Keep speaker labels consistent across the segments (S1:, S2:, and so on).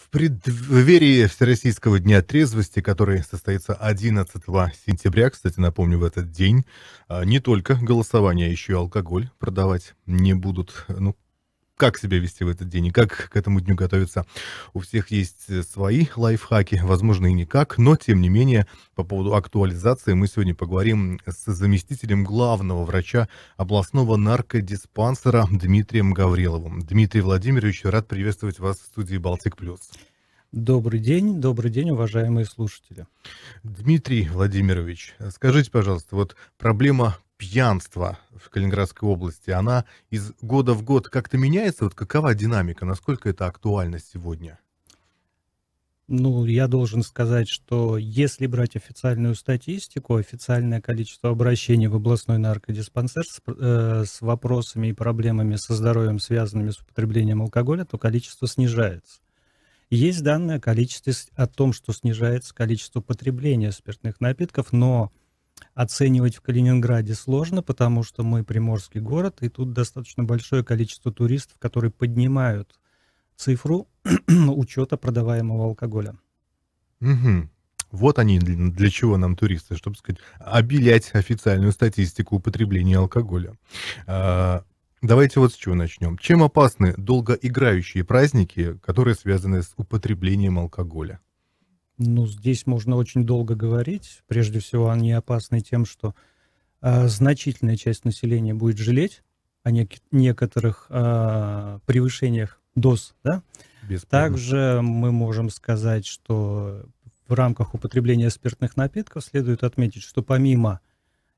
S1: В преддверии Всероссийского дня трезвости, который состоится 11 сентября, кстати, напомню, в этот день, а, не только голосование, а еще и алкоголь продавать не будут. Ну, как себя вести в этот день и как к этому дню готовиться. У всех есть э, свои лайфхаки, возможно, и никак, но, тем не менее, по поводу актуализации мы сегодня поговорим с заместителем главного врача областного наркодиспансера Дмитрием Гавриловым. Дмитрий Владимирович, рад приветствовать вас в студии «Балтик Плюс».
S2: Добрый день, добрый день, уважаемые слушатели.
S1: Дмитрий Владимирович, скажите, пожалуйста, вот проблема пьянства в Калининградской области, она из года в год как-то меняется? Вот какова динамика? Насколько это актуально сегодня?
S2: Ну, я должен сказать, что если брать официальную статистику, официальное количество обращений в областной наркодиспансер с, э, с вопросами и проблемами со здоровьем, связанными с употреблением алкоголя, то количество снижается. Есть данные о, количестве, о том, что снижается количество потребления спиртных напитков, но оценивать в Калининграде сложно, потому что мы приморский город, и тут достаточно большое количество туристов, которые поднимают цифру учета продаваемого алкоголя.
S1: Угу. Вот они для чего нам туристы, чтобы сказать, обелять официальную статистику употребления алкоголя. А, давайте вот с чего начнем. Чем опасны долгоиграющие праздники, которые связаны с употреблением алкоголя?
S2: Ну, здесь можно очень долго говорить. Прежде всего, они опасны тем, что э, значительная часть населения будет жалеть о нек- некоторых э, превышениях доз. Да? Бесплатно. Также мы можем сказать, что в рамках употребления спиртных напитков следует отметить, что помимо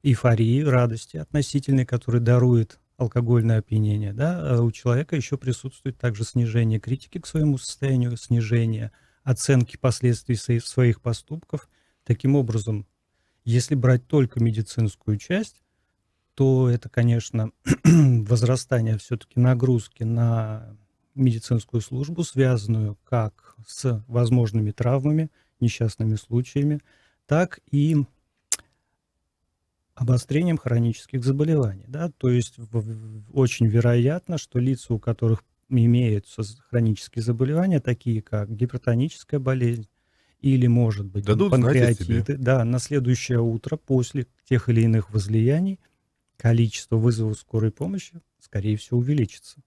S2: эйфории, радости относительной, которую дарует алкогольное опьянение, да, э, у человека еще присутствует также снижение критики к своему состоянию, снижение оценки последствий своих поступков. Таким образом, если брать только медицинскую часть, то это, конечно, возрастание все-таки нагрузки на медицинскую службу, связанную как с возможными травмами, несчастными случаями, так и обострением хронических заболеваний. Да? То есть очень вероятно, что лица, у которых имеются хронические заболевания, такие как гипертоническая болезнь или, может быть, Дадут, панкреатиты. Да, на следующее утро после тех или иных возлияний количество вызовов скорой помощи,
S1: скорее всего, увеличится.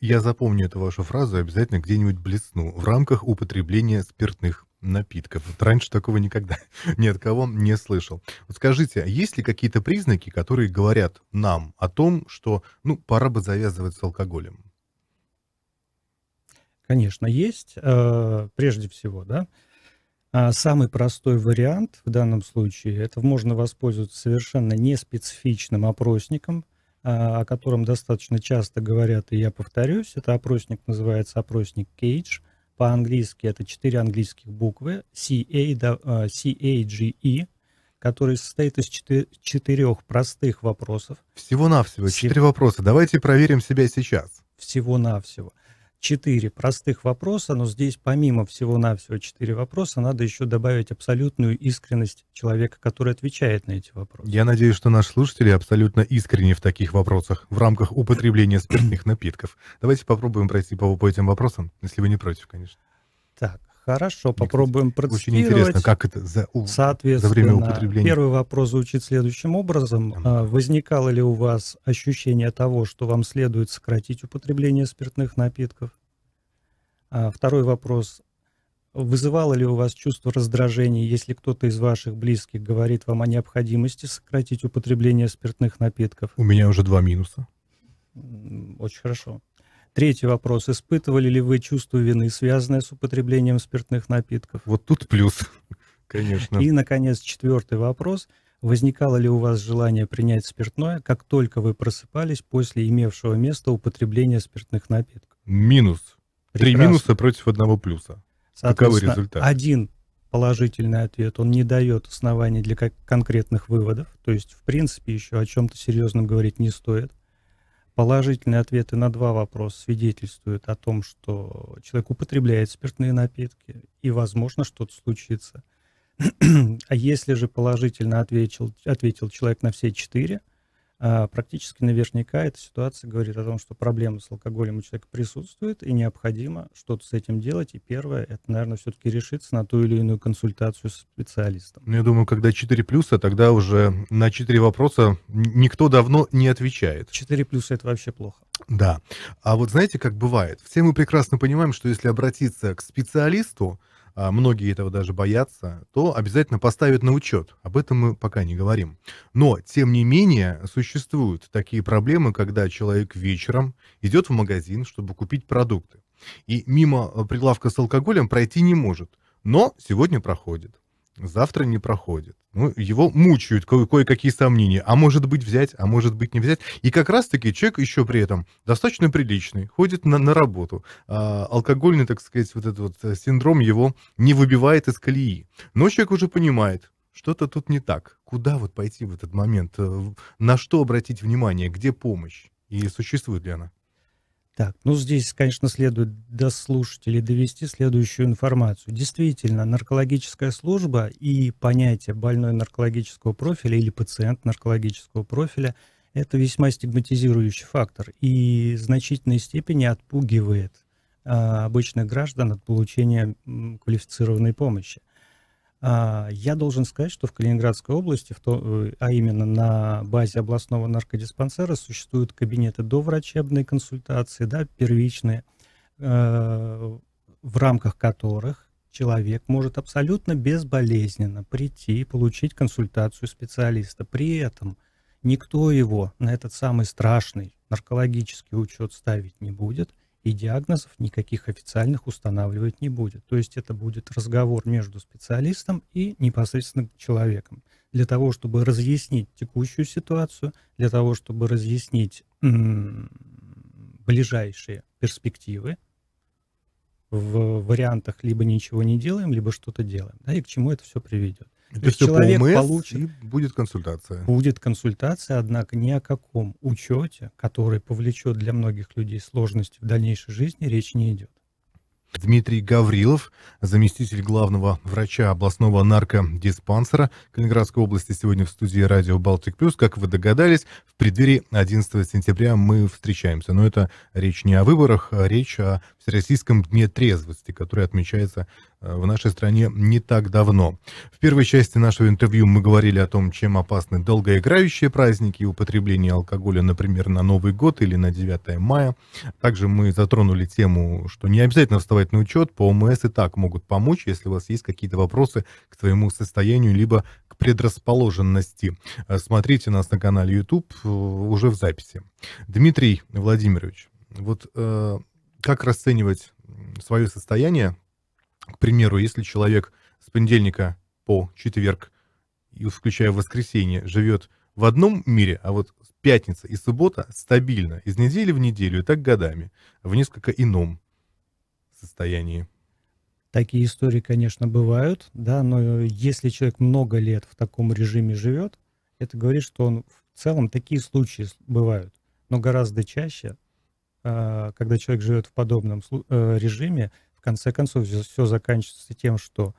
S1: Я запомню эту вашу фразу и обязательно где-нибудь блесну. В рамках употребления спиртных напитков. Вот раньше такого никогда ни от кого не слышал. Вот скажите, а есть ли какие-то признаки, которые говорят нам о том, что ну, пора бы завязывать с алкоголем? Конечно,
S2: есть. Э, прежде всего, да. А самый простой вариант в данном случае, это можно воспользоваться совершенно неспецифичным опросником, а, о котором достаточно часто говорят, и я повторюсь, это опросник называется опросник Cage, по-английски это четыре английских буквы C A э, G E, который состоит из четырех простых вопросов. Всего-навсего, четыре Всего... вопроса. Давайте проверим себя сейчас. Всего-навсего четыре простых вопроса, но здесь помимо всего-навсего четыре вопроса надо еще добавить абсолютную искренность человека, который отвечает на эти вопросы.
S1: Я надеюсь, что наши слушатели абсолютно искренне в таких вопросах в рамках употребления спиртных напитков. Давайте попробуем пройти по, по этим вопросам, если вы не против, конечно. Так,
S2: Хорошо, попробуем процитировать. Очень интересно, как это за, Соответственно, за время употребления. Первый вопрос звучит следующим образом. А, возникало ли у вас ощущение того, что вам следует сократить употребление спиртных напитков? А, второй вопрос. Вызывало ли у вас чувство раздражения, если кто-то из ваших близких говорит вам о необходимости сократить употребление спиртных напитков? У
S1: меня уже два минуса.
S2: Очень хорошо. Третий вопрос. Испытывали ли вы чувство вины, связанное с употреблением спиртных напитков? Вот тут плюс, конечно. И, наконец, четвертый вопрос. Возникало ли у вас желание принять спиртное, как только вы просыпались после имевшего место употребления спиртных напитков?
S1: Минус. Прекрасно. Три минуса против одного плюса. Каковы результаты?
S2: Один положительный ответ, он не дает оснований для конкретных выводов, то есть, в принципе, еще о чем-то серьезном говорить не стоит. Положительные ответы на два вопроса свидетельствуют о том, что человек употребляет спиртные напитки и, возможно, что-то случится. а если же положительно ответил, ответил человек на все четыре, а практически наверняка эта ситуация говорит о том, что проблема с алкоголем у человека присутствует, и необходимо что-то с этим делать. И первое, это, наверное, все-таки решиться на ту или иную консультацию с специалистом.
S1: Ну, я думаю, когда 4 плюса, тогда уже на 4 вопроса никто давно не отвечает. 4
S2: плюса – это вообще плохо.
S1: Да. А вот знаете, как бывает? Все мы прекрасно понимаем, что если обратиться к специалисту, а, многие этого даже боятся, то обязательно поставят на учет. Об этом мы пока не говорим. Но, тем не менее, существуют такие проблемы, когда человек вечером идет в магазин, чтобы купить продукты. И мимо э, прилавка с алкоголем пройти не может. Но сегодня проходит завтра не проходит. Ну, его мучают кое-какие сомнения. А может быть взять, а может быть не взять. И как раз-таки человек еще при этом достаточно приличный, ходит на, на работу. А, алкогольный, так сказать, вот этот вот э, синдром его не выбивает из колеи. Но человек уже понимает, что-то тут не так. Куда вот пойти в этот момент? Э, на что обратить внимание? Где помощь? И существует ли она?
S2: Так, ну здесь, конечно, следует дослушать или довести следующую информацию. Действительно, наркологическая служба и понятие больной наркологического профиля или пациент наркологического профиля – это весьма стигматизирующий фактор и в значительной степени отпугивает а, обычных граждан от получения квалифицированной помощи. А, я должен сказать, что в Калининградской области, в то, э, а именно на базе областного наркодиспансера, существуют кабинеты доврачебной консультации, да, первичные, э, в рамках которых человек может абсолютно безболезненно прийти и получить консультацию специалиста. При этом никто его на этот самый страшный наркологический учет ставить не будет и диагнозов никаких официальных устанавливать не будет. То есть это будет разговор между специалистом и непосредственным человеком. Для того, чтобы разъяснить текущую ситуацию, для того, чтобы разъяснить ближайшие перспективы в вариантах либо ничего не делаем, либо что-то делаем, да, и к чему это все приведет. То, То есть человек ОМС получит... И будет консультация. Будет консультация, однако ни о каком учете, который повлечет для многих людей сложности в дальнейшей жизни, речь не идет.
S1: Дмитрий Гаврилов, заместитель главного врача областного наркодиспансера Калининградской области, сегодня в студии радио «Балтик Плюс». Как вы догадались, в преддверии 11 сентября мы встречаемся. Но это речь не о выборах, а речь о всероссийском дне трезвости, который отмечается Э, в нашей стране не так давно. В первой части нашего интервью мы говорили о том, чем опасны долгоиграющие праздники и употребление алкоголя, например, на Новый год или на 9 мая. Также мы затронули тему, что не обязательно вставать на учет, по ОМС и так могут помочь, если у вас есть какие-то вопросы к своему состоянию, либо к предрасположенности. Э, смотрите нас на канале YouTube э, уже в записи. Дмитрий Владимирович, вот э, как расценивать свое состояние к примеру, если человек с понедельника по четверг, и включая воскресенье, живет в одном мире, а вот пятница и суббота стабильно, из недели в неделю, и так годами, в несколько ином состоянии.
S2: Такие истории, конечно, бывают, да, но если человек много лет в таком режиме живет, это говорит, что он в целом такие случаи бывают. Но гораздо чаще, а, когда человек живет в подобном э, режиме, в конце концов все заканчивается тем, что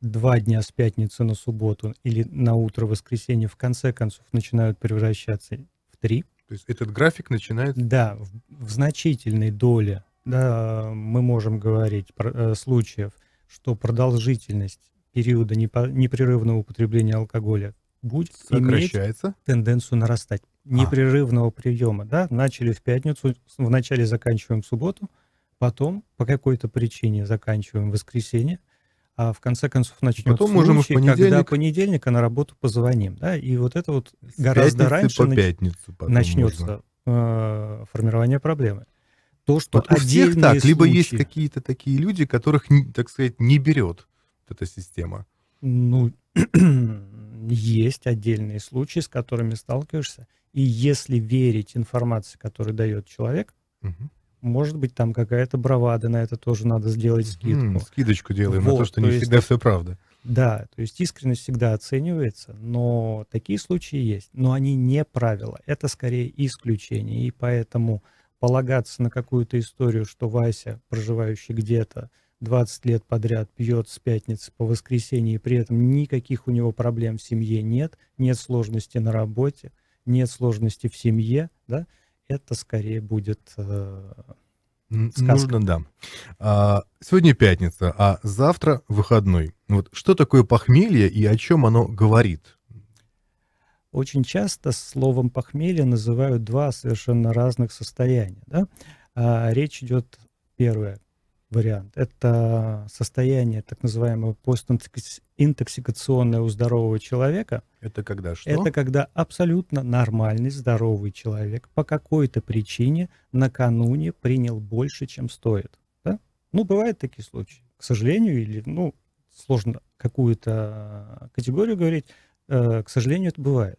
S2: два дня с пятницы на субботу или на утро воскресенье в конце концов начинают превращаться
S1: в три. То есть этот график
S2: начинает... Да, в, в значительной доле да, мы можем говорить про, э, случаев, что продолжительность периода непо, непрерывного употребления алкоголя будет сокращается иметь тенденцию нарастать а. непрерывного а. приема. Да? Начали в пятницу, вначале заканчиваем в субботу, потом по какой-то причине заканчиваем воскресенье, а в конце концов начнем Потом случай, можем в понедельник... когда понедельника на работу позвоним. Да? И вот это вот С гораздо раньше по пятницу начнется можно. Э, формирование проблемы. То, что вот у всех так, случаи... либо есть
S1: какие-то такие люди, которых, так сказать, не берет эта система.
S2: Ну, есть отдельные случаи, с которыми сталкиваешься. И если верить информации, которую дает человек, угу может быть, там какая-то бравада, на это тоже надо сделать скидку. м скидочку делаем вот, на то, что то не есть, всегда все правда. Да, то есть искренность всегда оценивается, но такие случаи есть. Но они не правило, это скорее исключение. И поэтому полагаться на какую-то историю, что Вася, проживающий где-то 20 лет подряд, пьет с пятницы по воскресенье, и при этом никаких у него проблем в семье нет, нет сложности на работе, нет сложности в семье, да, это скорее будет э, сказка. Нужно,
S1: да. А, сегодня пятница, а завтра выходной. Вот что такое похмелье и о чем оно говорит?
S2: Очень часто словом похмелье называют два совершенно разных состояния. Да? А, речь идет первое вариант. Это состояние так называемого постинтоксикационное у здорового человека.
S1: Это когда что? Это
S2: когда абсолютно нормальный здоровый человек по какой-то причине накануне принял больше, чем стоит. Да? Ну, бывают такие случаи, к сожалению, или, ну, сложно какую-то э, категорию говорить, э, к сожалению, это бывает.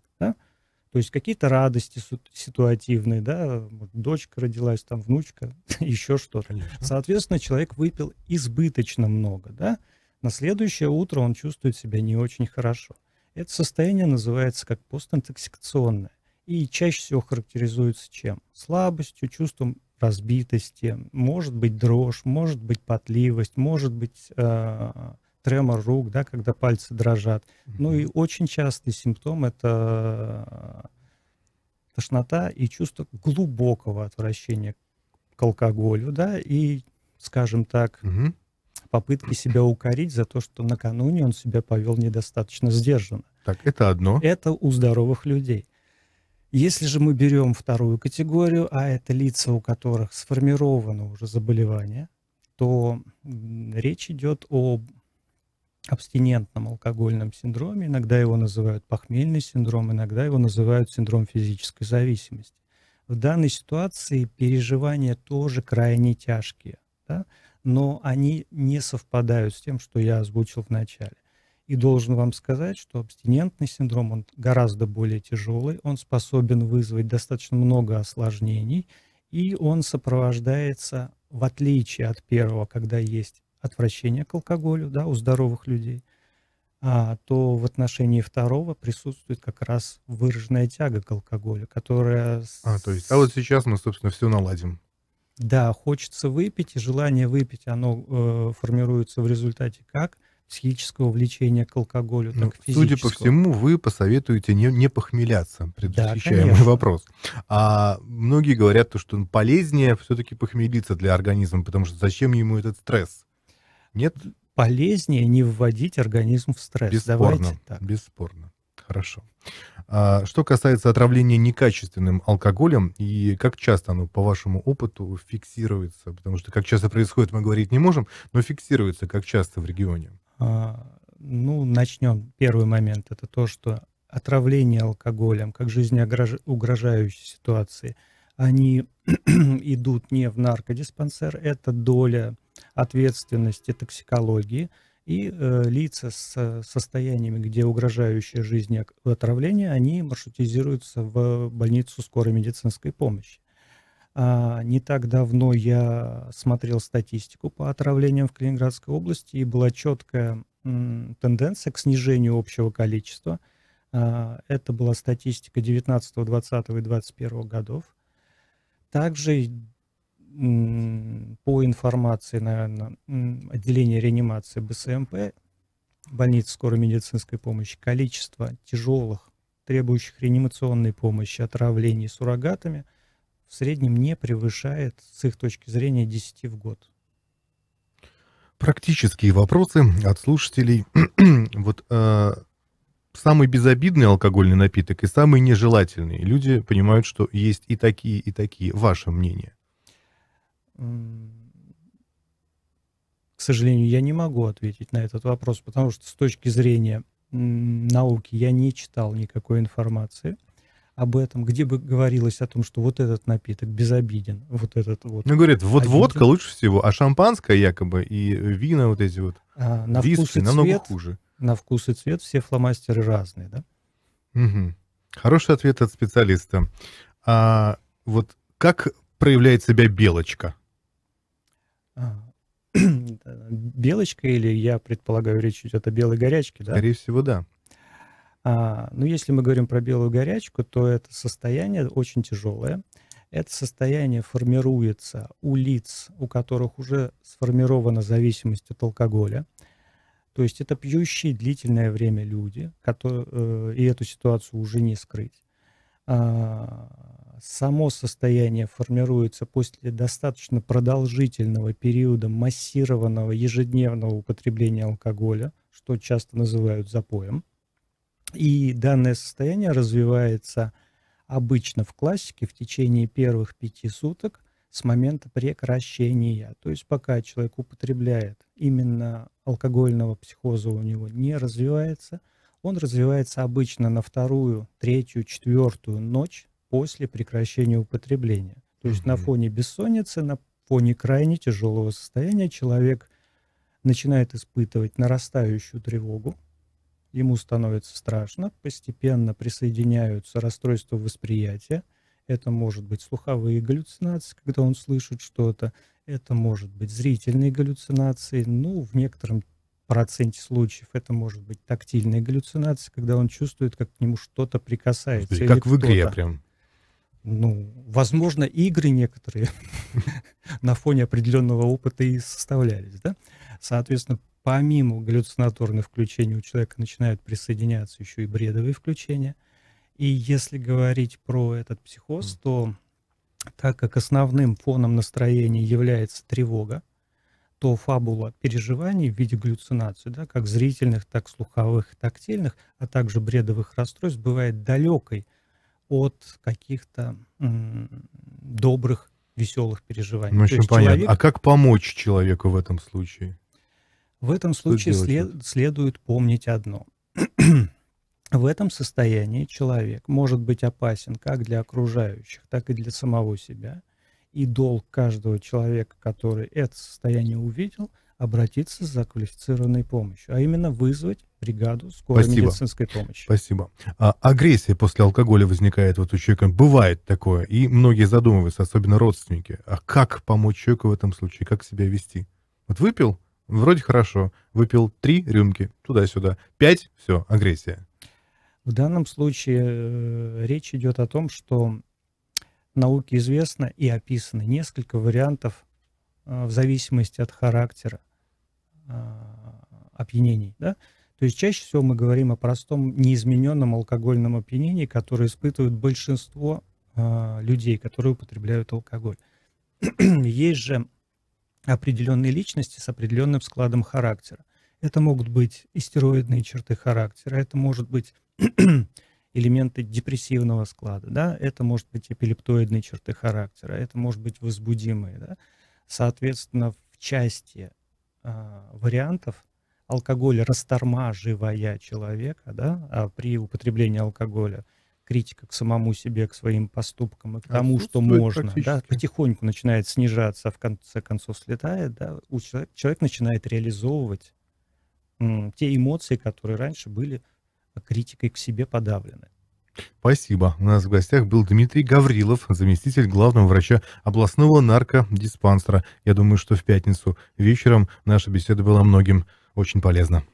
S2: То есть какие-то радости ситуативные, да, дочка родилась, там внучка, еще что-то. Соответственно, человек выпил избыточно много, да. На следующее утро он чувствует себя не очень хорошо. Это состояние называется как постинтоксикационное и чаще всего характеризуется чем? Слабостью, чувством разбитости, может быть дрожь, может быть потливость, может быть а, тремор рук, да, когда пальцы дрожат. Mm-hmm. Ну и очень частый симптом это э, тошнота и чувство глубокого отвращения к алкоголю, да, и, скажем так, mm-hmm. попытки себя укорить за то, что накануне он себя повел недостаточно сдержанно. Так, это одно. Это у здоровых людей. Если же мы берем вторую категорию, а это лица, у которых сформировано уже заболевание, то речь идет о абстинентном алкогольном синдроме, иногда его называют похмельный синдром, иногда его называют синдром физической зависимости. В данной ситуации переживания тоже крайне тяжкие, да? но они не совпадают с тем, что я озвучил в начале. И должен вам сказать, что абстинентный синдром, он гораздо более тяжелый, он способен вызвать достаточно много осложнений, и он сопровождается, в отличие от первого, когда есть отвращение к алкоголю да, у здоровых людей, а, то в отношении второго присутствует как раз выраженная тяга к алкоголю, которая... А, то есть, а вот
S1: сейчас мы, собственно, все наладим.
S2: Да, хочется выпить, и желание выпить, оно э, формируется в результате как психического влечения к алкоголю, ну, так и физического. Судя по всему,
S1: вы посоветуете не, не похмеляться, предвосхищая да, мой вопрос. А многие говорят, то, что полезнее все-таки похмелиться для организма, потому что зачем ему этот стресс?
S2: Нет? Полезнее не вводить организм в стресс. Бесспорно, Давайте так.
S1: бесспорно. Хорошо. А, что касается отравления некачественным алкоголем, и как часто оно, по вашему опыту, фиксируется? Потому что как часто происходит, мы говорить не можем, но фиксируется как часто в регионе?
S2: А, ну, начнем. Первый момент – это то, что отравление алкоголем, как жизнеугрожающей ситуации, они идут не в наркодиспансер, это доля ответственности, токсикологии, и э, лица с э, состояниями, где угрожающее жизни отравление, они маршрутизируются в больницу скорой медицинской помощи. А, не так давно я смотрел статистику по отравлениям в Калининградской области, и была четкая тенденция к снижению общего количества. А, это была статистика 19, 20 и 21 годов. Также по информации, наверное, отделения реанимации БСМП, больницы скорой медицинской помощи, количество тяжелых, требующих реанимационной помощи, отравлений суррогатами в среднем не превышает, с их точки зрения, 10 в год.
S1: Практические вопросы от слушателей. вот э, самый безобидный алкогольный напиток и самый нежелательный. Люди понимают, что есть и такие, и такие. Ваше мнение? К
S2: сожалению, я не могу ответить на этот вопрос, потому что с точки зрения науки я не читал никакой информации об этом, где бы говорилось о том, что вот этот напиток безобиден, вот этот вот. Ну, говорят, вот обиден. водка
S1: лучше всего, а шампанское якобы и вина вот эти вот, а, на виски вкус и намного цвет, хуже.
S2: На вкус и цвет все фломастеры разные, да?
S1: Угу. Хороший ответ от специалиста. А вот как проявляет себя белочка?
S2: А, белочка или, я предполагаю, речь идет о белой горячке, да? Скорее всего, да. А, ну, если мы говорим про белую горячку, то это состояние очень тяжелое. Это состояние формируется у лиц, у которых уже сформирована зависимость от алкоголя. То есть это пьющие длительное время люди, которые, э, и эту ситуацию уже не скрыть. А, само состояние формируется после достаточно продолжительного периода массированного ежедневного употребления алкоголя, что часто называют запоем. И данное состояние развивается обычно в классике в течение первых пяти суток с момента прекращения. То есть пока человек употребляет, именно алкогольного психоза у него не развивается, он развивается обычно на вторую, третью, четвертую ночь после прекращения употребления. То есть mm-hmm. на фоне бессонницы, на фоне крайне тяжелого состояния человек начинает испытывать нарастающую тревогу, ему становится страшно, постепенно присоединяются расстройства восприятия, это может быть слуховые галлюцинации, когда он слышит что-то, это может быть зрительные галлюцинации, ну, в некотором проценте случаев это может быть тактильные галлюцинации, когда он чувствует, как к нему что-то прикасается. Как в игре прям ну, возможно, игры некоторые на фоне определенного опыта и составлялись, да? Соответственно, помимо галлюцинаторных включений у человека начинают присоединяться еще и бредовые включения. И если говорить про этот психоз, то так как основным фоном настроения является тревога, то фабула переживаний в виде галлюцинаций, да, как зрительных, так слуховых, тактильных, а также бредовых расстройств, бывает далекой от каких-то добрых, веселых переживаний. Ну, очень понятно. Человек... А
S1: как помочь человеку в этом случае? В этом случае след...
S2: следует помнить одно. в этом состоянии человек может быть опасен как для окружающих, так и для самого себя. И долг каждого человека, который это состояние увидел – обратиться за квалифицированной помощью, а именно вызвать бригаду скорой Спасибо. медицинской помощи.
S1: Спасибо. А, агрессия после алкоголя возникает вот у человека. Бывает такое, и многие задумываются, особенно родственники. А как помочь человеку в этом случае? Как себя вести? Вот выпил, вроде хорошо, выпил три рюмки, туда-сюда, пять, все, агрессия.
S2: В данном случае э, речь идет о том, что науке известно и описано несколько вариантов э, в зависимости от характера а, опьянений. Да? То есть чаще всего мы говорим о простом неизмененном алкогольном опьянении, которое испытывают большинство э, людей, которые употребляют алкоголь. Есть же определенные личности с определенным складом характера. Это могут быть истероидные черты характера, это может быть элементы депрессивного склада, да, это может быть эпилептоидные черты характера, это может быть возбудимые, да. Соответственно, в части а, вариантов алкоголь растормаживая человека, да, а при употреблении алкоголя критика к самому себе, к своим поступкам и к тому, что можно, да, потихоньку начинает снижаться, а в конце концов слетает, да, у человек, человек начинает реализовывать м, те эмоции, которые раньше были критикой к себе подавлены.
S1: Спасибо. У нас в гостях был Дмитрий Гаврилов, заместитель главного врача областного наркодиспансера. Я думаю, что в пятницу вечером наша беседа была многим очень полезна.